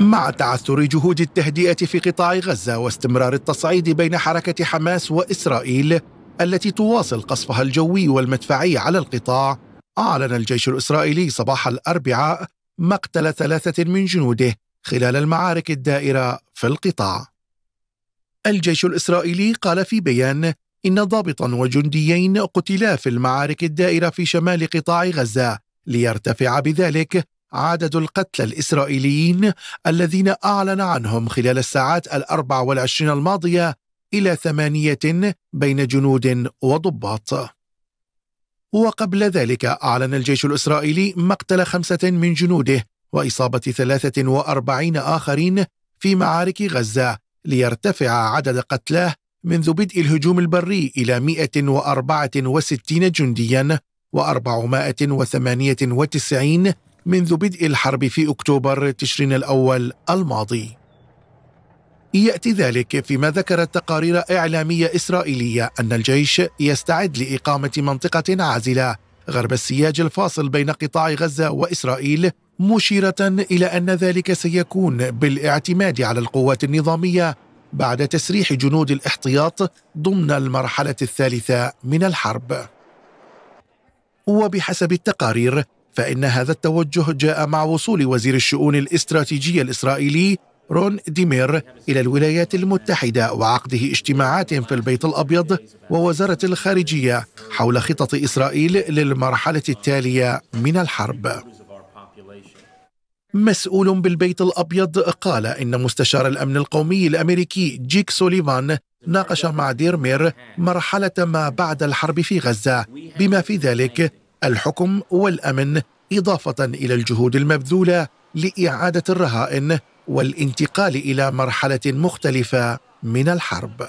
مع تعثر جهود التهدئه في قطاع غزه واستمرار التصعيد بين حركه حماس واسرائيل التي تواصل قصفها الجوي والمدفعي على القطاع اعلن الجيش الاسرائيلي صباح الاربعاء مقتل ثلاثه من جنوده خلال المعارك الدائره في القطاع الجيش الاسرائيلي قال في بيان ان ضابطا وجنديين قتلا في المعارك الدائره في شمال قطاع غزه ليرتفع بذلك عدد القتلى الإسرائيليين الذين أعلن عنهم خلال الساعات الأربع والعشرين الماضية إلى ثمانية بين جنود وضباط وقبل ذلك أعلن الجيش الإسرائيلي مقتل خمسة من جنوده وإصابة ثلاثة وأربعين آخرين في معارك غزة ليرتفع عدد قتلاه منذ بدء الهجوم البري إلى 164 جنديا و498 منذ بدء الحرب في أكتوبر تشرين الأول الماضي يأتي ذلك فيما ذكرت تقارير إعلامية إسرائيلية أن الجيش يستعد لإقامة منطقة عازلة غرب السياج الفاصل بين قطاع غزة وإسرائيل مشيرة إلى أن ذلك سيكون بالاعتماد على القوات النظامية بعد تسريح جنود الاحتياط ضمن المرحلة الثالثة من الحرب. وبحسب التقارير فإن هذا التوجه جاء مع وصول وزير الشؤون الاستراتيجية الإسرائيلي رون ديمير إلى الولايات المتحدة وعقده اجتماعات في البيت الأبيض ووزارة الخارجية حول خطط إسرائيل للمرحلة التالية من الحرب. مسؤول بالبيت الأبيض قال إن مستشار الأمن القومي الأمريكي جيك سوليفان ناقش مع ديرمير مرحلة ما بعد الحرب في غزة بما في ذلك الحكم والامن اضافه الى الجهود المبذوله لاعاده الرهائن والانتقال الى مرحله مختلفه من الحرب